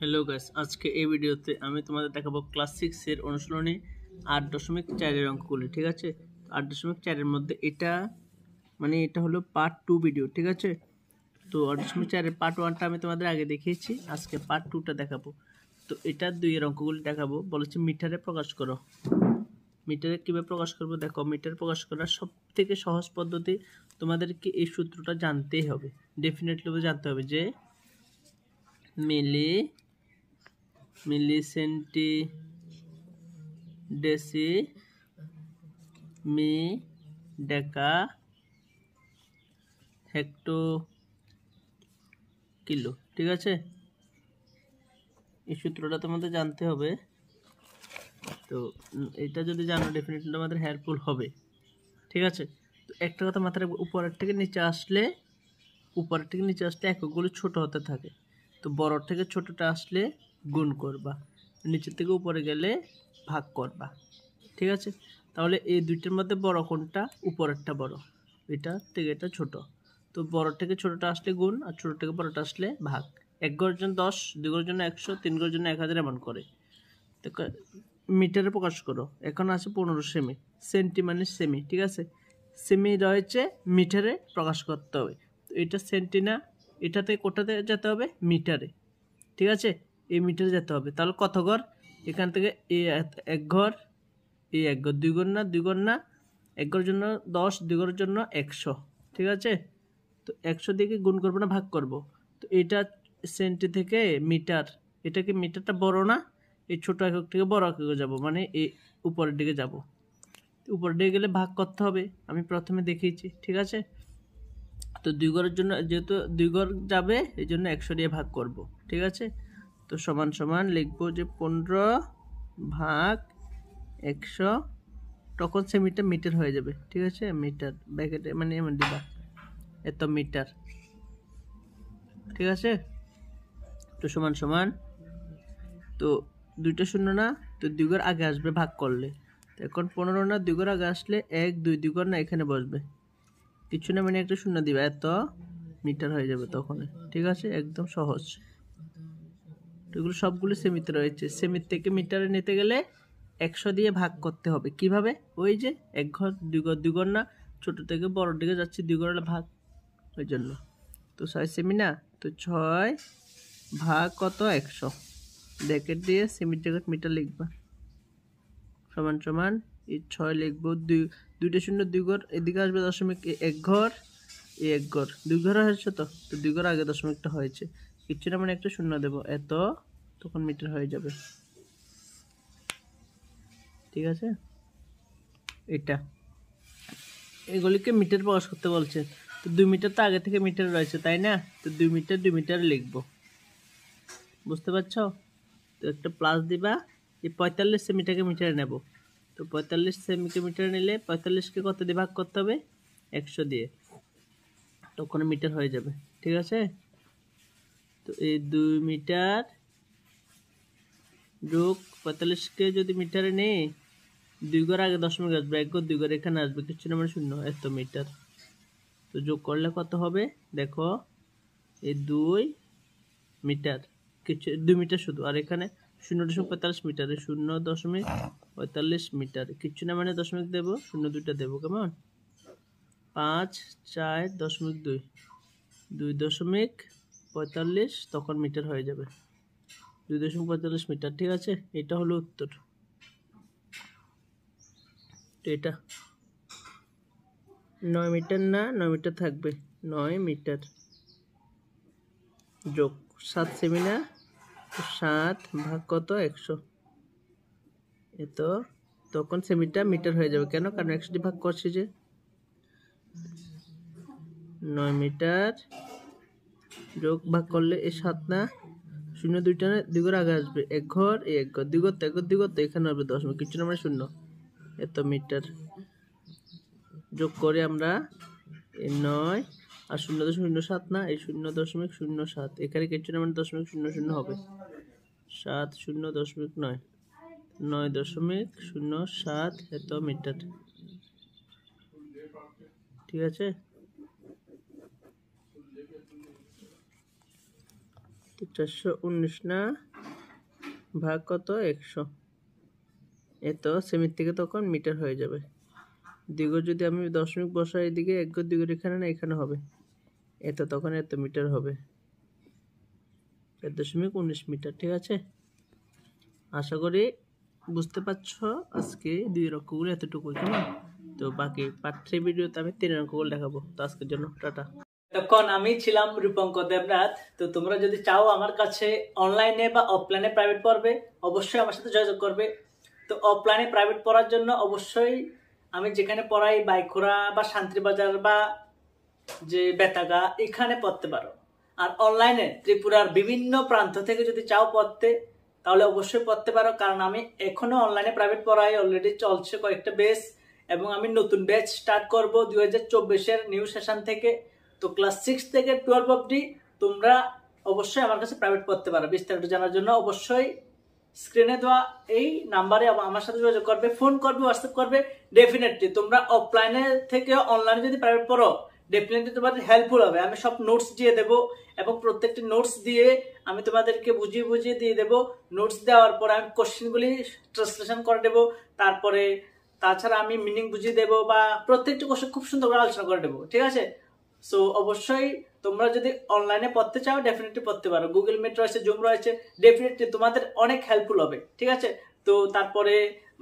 hello guys আজকে এই ভিডিওতে আমি তোমাদের দেখাবো ক্লাস সিক্সের অনুশীলনে আট দশমিক চারের অঙ্কগুলি ঠিক আছে আট দশমিক চারের মধ্যে এটা মানে এটা হলো পার্ট টু ভিডিও ঠিক আছে তো আট দশমিক চারের পার্ট ওয়ানটা আমি তোমাদের আগে দেখিয়েছি আজকে পার্ট টুটা দেখাবো তো এটা দুইয়ের অঙ্কগুলি দেখাবো বলেছে মিটারে প্রকাশ করো মিটারে কীভাবে প্রকাশ করবো দেখো মিটারে প্রকাশ করার সব থেকে সহজ পদ্ধতি তোমাদেরকে এই সূত্রটা জানতেই হবে ডেফিনেটলি জানতে হবে যে মিলি মিলিসেন্টি ডেসি মি ডেকা হেক্টো কিলো ঠিক আছে এই সূত্রটা তোমাদের জানতে হবে তো এটা যদি জানো ডেফিনেটলি তোমাদের হেল্পফুল হবে ঠিক আছে তো একটা কথা মাথায় উপরের থেকে নিচে আসলে উপরের থেকে নিচে আসলে একগুলো ছোট হতে থাকে তো বড় থেকে ছোটটা আসলে গুণ করবা নিচের থেকে উপরে গেলে ভাগ করবা ঠিক আছে তাহলে এই দুইটার মধ্যে বড় কোনটা উপরেরটা বড় এটা থেকে এটা ছোট তো বড় থেকে ছোটটা আসলে গুণ আর ছোট থেকে বড়টা আসলে ভাগ এক গড়ের জন্য দশ দুই গড়ের জন্য একশো তিন গড়ের জন্য এক হাজার এমন করে তো মিটারে প্রকাশ করো এখন আছে পনেরো সেমি সেন্টি মানে সেমি ঠিক আছে সেমি রয়েছে মিটারে প্রকাশ করতে হবে তো এটা সেন্টি না এটাতে কোটাতে যেতে হবে মিটারে ঠিক আছে এই মিটারে যেতে হবে তাহলে কত ঘর এখান থেকে এ এক ঘর এ এক ঘর দুই ঘর না দুই ঘর না এক ঘরের জন্য দশ দুই ঘরের জন্য একশো ঠিক আছে তো একশো দিয়ে গুণ করবো না ভাগ করব তো এটা সেন্টি থেকে মিটার এটা কি মিটারটা বড় না এই ছোটো একক থেকে বড় এককে যাব মানে এই উপরের দিকে যাব উপরের দিকে গেলে ভাগ করতে হবে আমি প্রথমে দেখিয়েছি ঠিক আছে তো দুই ঘরের জন্য যেহেতু দুই ঘর যাবে এই জন্য একশো দিয়ে ভাগ করব ঠিক আছে তো সমান সমান লিখবো যে পনেরো ভাগ একশো তখন সেমিটার মিটার হয়ে যাবে ঠিক আছে মিটার ব্যাকেটে মানে এমন দিবা এত মিটার ঠিক আছে তো সমান সমান তো দুইটা শূন্য না তো দুইগর আগে আসবে ভাগ করলে তো এখন পনেরো না দুগর আগে আসলে এক দুই দুগর না এখানে বসবে কিছু না মানে একটা শূন্য দিবা এত মিটার হয়ে যাবে তখন ঠিক আছে একদম সহজ তো এগুলো সবগুলো সেমিতে রয়েছে সেমির থেকে মিটারে নিতে গেলে একশো দিয়ে ভাগ করতে হবে কিভাবে ওই যে এক ঘর দুই ঘর দুই ঘর না ছোটো থেকে বড়োর দিকে যাচ্ছে দুই ঘরের ভাগ ওই জন্য তো ছয় সেমি না তো ছয় ভাগ কত একশো ব্র্যাকেট দিয়ে সেমি জায়গা মিটার লিখবা সমান সমান এই ছয় লিখব দুই দুইটা শূন্য দুই ঘর এদিকে আসবে দশমিক এক ঘর এই এক ঘর দুই ঘর হয়েছে তো তো দুই ঘর আগে দশমিকটা হয়েছে কিচ্ছু না মানে একটা শূন্য দেব এত তখন মিটার হয়ে যাবে ঠিক আছে এটা এগুলিকে মিটার প্রকাশ করতে বলছে তো দুই মিটার তো আগে থেকে মিটার রয়েছে তাই না তো দুই মিটার দুই মিটার লিখব বুঝতে পারছ তো একটা প্লাস দিবা যে পঁয়তাল্লিশ সেমিটাকে মিটারে নেব তো পঁয়তাল্লিশ সেমিকে মিটারে নিলে পঁয়তাল্লিশকে কত দিয়ে ভাগ করতে হবে একশো দিয়ে তখন মিটার হয়ে যাবে ঠিক আছে তো এই দুই মিটার যোগ পঁয়তাল্লিশকে যদি মিটারে নেই দুই ঘর আগে দশমিক আসবে এক ঘর দুই ঘর এখানে আসবে কিছু না মানে শূন্য এত মিটার তো যোগ করলে কত হবে দেখো এই দুই মিটার কিছু দুই মিটার শুধু আর এখানে শূন্য দশমিক পঁয়তাল্লিশ মিটার শূন্য দশমিক পঁয়তাল্লিশ মিটার কিচ্ছু না মানে দশমিক দেব শূন্য দুইটা দেবো কেমন পাঁচ চার দশমিক দুই দুই দশমিক পঁয়তাল্লিশ তখন মিটার হয়ে যাবে দুই দশমিক পঁয়তাল্লিশ মিটার ঠিক আছে এটা হলো উত্তর এটা নয় মিটার না নয় মিটার থাকবে নয় মিটার যোগ সাত সেমি না সাত ভাগ কত একশো এ তো তখন সেমিটা মিটার হয়ে যাবে কেন কারণ একশোটি ভাগ করছি যে নয় মিটার যোগ ভাগ করলে এই সাত না শূন্য দুইটা না দুই ঘর আগে আসবে এক ঘর এই এক ঘর দুই ঘর তো এক ঘর দুই ঘর তো এখানে হবে দশমিক কিছু না মানে শূন্য এত মিটার যোগ করে আমরা এই নয় আর শূন্য দশমিক শূন্য সাত না এই শূন্য দশমিক শূন্য সাত এখানে কিছু না মানে দশমিক শূন্য শূন্য হবে সাত শূন্য দশমিক নয় নয় দশমিক শূন্য সাত এত মিটার ঠিক আছে চারশো উনিশ না ভাগ কত একশো এত সেমির থেকে তখন মিটার হয়ে যাবে দীর্ঘ যদি আমি দশমিক বসাই এদিকে এক দীর্ঘ এখানে না এখানে হবে এত তখন এত মিটার হবে এক দশমিক উনিশ মিটার ঠিক আছে আশা করি বুঝতে পারছ আজকে দুই রকমগুলো এতটুকু তো বাকি পার্ট থ্রি ভিডিওতে আমি তিন অঙ্কগুলো দেখাবো তো আজকের জন্য টাটা তখন আমি ছিলাম রূপঙ্ক দেবনাথ তো তোমরা যদি চাও আমার কাছে অনলাইনে বা অফলাইনে প্রাইভেট পড়বে অবশ্যই আমার সাথে যোগাযোগ করবে তো অফলাইনে প্রাইভেট পড়ার জন্য অবশ্যই আমি যেখানে পড়াই বাইখোরা বা শান্তিবাজার বা যে বেতাগা এখানে পড়তে পারো আর অনলাইনে ত্রিপুরার বিভিন্ন প্রান্ত থেকে যদি চাও পড়তে তাহলে অবশ্যই পড়তে পারো কারণ আমি এখনো অনলাইনে প্রাইভেট পড়াই অলরেডি চলছে কয়েকটা বেস এবং আমি নতুন ব্যাচ স্টার্ট করব দু হাজার চব্বিশের নিউ সেশন থেকে তো ক্লাস সিক্স থেকে টুয়েলভ অবধি তোমরা অবশ্যই আমার কাছে প্রাইভেট পড়তে পারো বিস্তারিত জানার জন্য অবশ্যই স্ক্রিনে দেওয়া এই নাম্বারে আমার সাথে যোগাযোগ করবে ফোন করবে হোয়াটসঅ্যাপ করবে ডেফিনেটলি তোমরা অফলাইনে থেকে অনলাইনে যদি প্রাইভেট পড়ো ডেফিনেটলি তোমাদের হেল্পফুল হবে আমি সব নোটস দিয়ে দেবো এবং প্রত্যেকটি নোটস দিয়ে আমি তোমাদেরকে বুঝিয়ে বুঝিয়ে দিয়ে দেবো নোটস দেওয়ার পর আমি কোশ্চেনগুলি ট্রান্সলেশন করে দেবো তারপরে তাছাড়া আমি মিনিং বুঝিয়ে দেবো বা প্রত্যেকটি কোশ্চেন খুব সুন্দর করে আলোচনা করে দেবো ঠিক আছে সো অবশ্যই তোমরা যদি অনলাইনে পড়তে চাও ডেফিনেটলি পড়তে পারো গুগল মিট রয়েছে জুম রয়েছে ডেফিনেটলি তোমাদের অনেক হেল্পফুল হবে ঠিক আছে তো তারপরে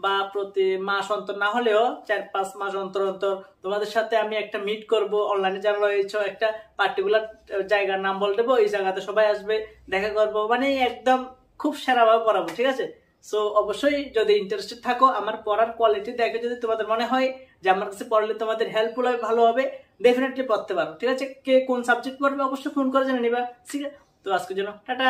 বা প্রতি মাস অন্তর না হলেও চার পাঁচ মাস অন্তর অন্তর তোমাদের সাথে আমি একটা মিট করব অনলাইনে যারা রয়েছে একটা পার্টিকুলার জায়গার নাম বলে দেবো এই জায়গাতে সবাই আসবে দেখা করব মানে একদম খুব সেরাভাবে পড়াবো ঠিক আছে সো অবশ্যই যদি ইন্টারেস্টেড থাকো আমার পড়ার কোয়ালিটি দেখে যদি তোমাদের মনে হয় যে আমার কাছে পড়লে তোমাদের হেল্পফুল হবে ভালো হবে ডেফিনেটলি পড়তে পারো ঠিক আছে কে কোন সাবজেক্ট পড়বে অবশ্যই ফোন করে জেনে নিবা ঠিক আছে তো আজকের জন্য টাটা